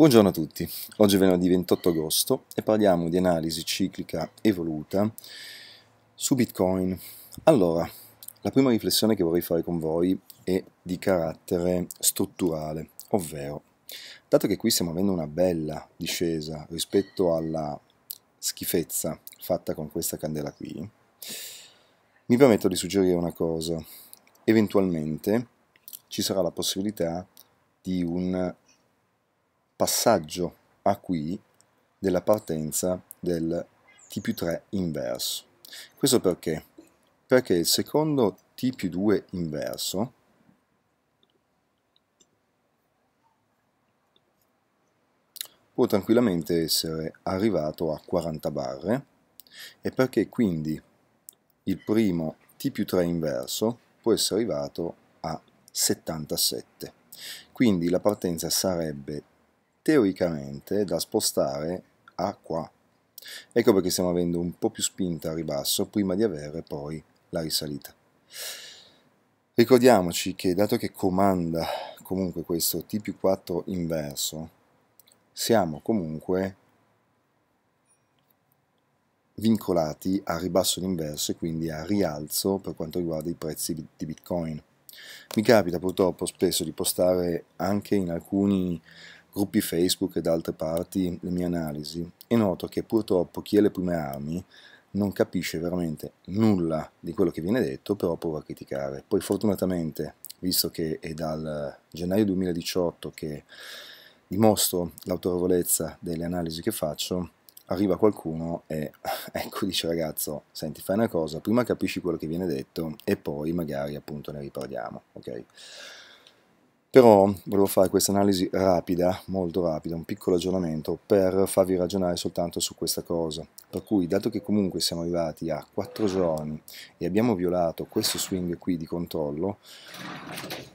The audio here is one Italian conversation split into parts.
Buongiorno a tutti, oggi è venerdì 28 agosto e parliamo di analisi ciclica evoluta su Bitcoin. Allora, la prima riflessione che vorrei fare con voi è di carattere strutturale, ovvero, dato che qui stiamo avendo una bella discesa rispetto alla schifezza fatta con questa candela qui, mi permetto di suggerire una cosa, eventualmente ci sarà la possibilità di un passaggio a qui della partenza del t più 3 inverso. Questo perché? Perché il secondo t più 2 inverso può tranquillamente essere arrivato a 40 barre e perché quindi il primo t più 3 inverso può essere arrivato a 77. Quindi la partenza sarebbe teoricamente da spostare a qua. Ecco perché stiamo avendo un po' più spinta a ribasso prima di avere poi la risalita. Ricordiamoci che dato che comanda comunque questo T più 4 inverso, siamo comunque vincolati a ribasso l'inverso e quindi a rialzo per quanto riguarda i prezzi di Bitcoin. Mi capita purtroppo spesso di postare anche in alcuni gruppi Facebook e da altre parti le mie analisi e noto che purtroppo chi ha le prime armi non capisce veramente nulla di quello che viene detto, però prova a criticare. Poi fortunatamente, visto che è dal gennaio 2018 che dimostro l'autorevolezza delle analisi che faccio, arriva qualcuno e ecco dice ragazzo, senti fai una cosa, prima capisci quello che viene detto e poi magari appunto ne riparliamo, ok? Però volevo fare questa analisi rapida, molto rapida, un piccolo aggiornamento per farvi ragionare soltanto su questa cosa. Per cui, dato che comunque siamo arrivati a 4 giorni e abbiamo violato questo swing qui di controllo,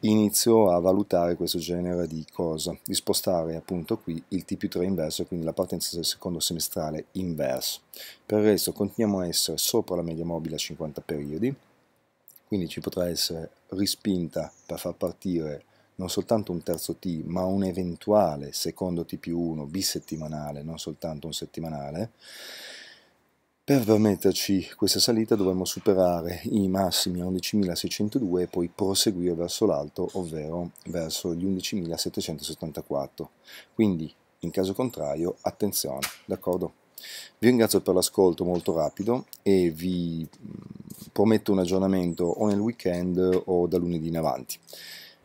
inizio a valutare questo genere di cosa, di spostare appunto qui il TP3 inverso, quindi la partenza del secondo semestrale inverso. Per il resto continuiamo a essere sopra la media mobile a 50 periodi, quindi ci potrà essere rispinta per far partire non soltanto un terzo T, ma un eventuale secondo T più 1 bisettimanale, non soltanto un settimanale, per permetterci questa salita dovremmo superare i massimi 11.602 e poi proseguire verso l'alto, ovvero verso gli 11.774. Quindi, in caso contrario, attenzione, d'accordo? Vi ringrazio per l'ascolto molto rapido e vi mm, prometto un aggiornamento o nel weekend o da lunedì in avanti.